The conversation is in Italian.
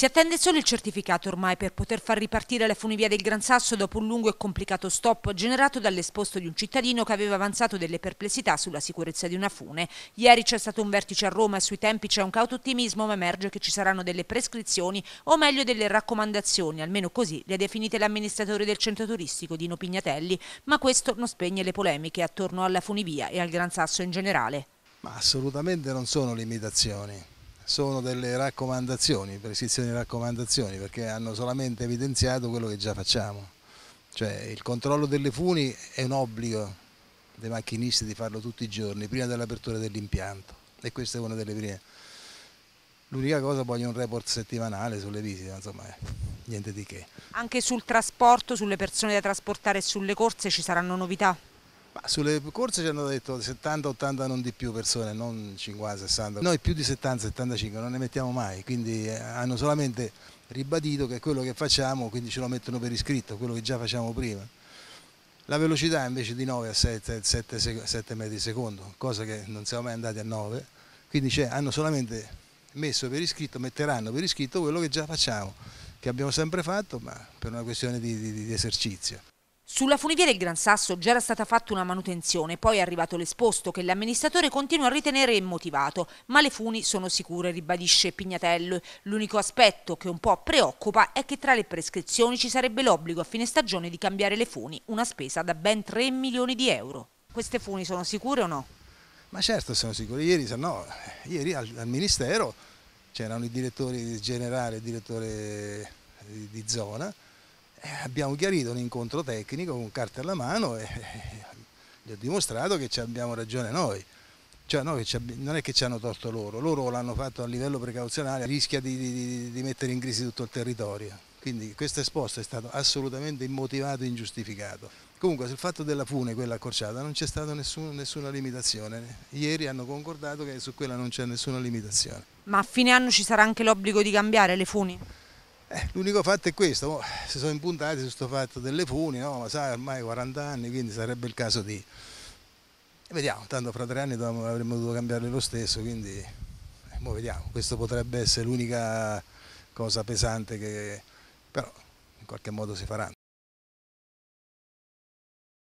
Si attende solo il certificato ormai per poter far ripartire la funivia del Gran Sasso dopo un lungo e complicato stop generato dall'esposto di un cittadino che aveva avanzato delle perplessità sulla sicurezza di una fune. Ieri c'è stato un vertice a Roma e sui tempi c'è un cauto ottimismo ma emerge che ci saranno delle prescrizioni o meglio delle raccomandazioni, almeno così le ha definite l'amministratore del centro turistico Dino Pignatelli, ma questo non spegne le polemiche attorno alla funivia e al Gran Sasso in generale. Ma assolutamente non sono limitazioni sono delle raccomandazioni, prescrizioni di raccomandazioni, perché hanno solamente evidenziato quello che già facciamo. Cioè il controllo delle funi è un obbligo dei macchinisti di farlo tutti i giorni, prima dell'apertura dell'impianto. E questa è una delle prime. L'unica cosa voglio è un report settimanale sulle visite, insomma eh, niente di che. Anche sul trasporto, sulle persone da trasportare e sulle corse ci saranno novità? Ma sulle corse ci hanno detto 70-80 non di più persone, non 50-60. Noi più di 70-75 non ne mettiamo mai, quindi eh, hanno solamente ribadito che quello che facciamo, quindi ce lo mettono per iscritto, quello che già facciamo prima. La velocità invece di 9 a 7, 7, 7 metri secondo, cosa che non siamo mai andati a 9, quindi cioè, hanno solamente messo per iscritto, metteranno per iscritto quello che già facciamo, che abbiamo sempre fatto, ma per una questione di, di, di esercizio. Sulla funivia del Gran Sasso già era stata fatta una manutenzione, poi è arrivato l'esposto che l'amministratore continua a ritenere immotivato, ma le funi sono sicure, ribadisce Pignatello. L'unico aspetto che un po' preoccupa è che tra le prescrizioni ci sarebbe l'obbligo a fine stagione di cambiare le funi, una spesa da ben 3 milioni di euro. Queste funi sono sicure o no? Ma certo sono sicure, ieri, no, ieri al, al Ministero c'erano i direttori generali e il direttore di zona, eh, abbiamo chiarito l'incontro tecnico con carte alla mano e eh, gli ho dimostrato che abbiamo ragione noi. Cioè, no, non è che ci hanno torto loro, loro l'hanno fatto a livello precauzionale, rischia di, di, di mettere in crisi tutto il territorio. Quindi questo esposto è stato assolutamente immotivato e ingiustificato. Comunque sul fatto della fune, quella accorciata, non c'è stata nessun, nessuna limitazione. Ieri hanno concordato che su quella non c'è nessuna limitazione. Ma a fine anno ci sarà anche l'obbligo di cambiare le funi? Eh, l'unico fatto è questo, si sono impuntati su questo fatto delle funi, no? ma sai ormai 40 anni, quindi sarebbe il caso di... vediamo, tanto fra tre anni avremmo dovuto cambiare lo stesso, quindi eh, mo vediamo, questo potrebbe essere l'unica cosa pesante che... però in qualche modo si farà.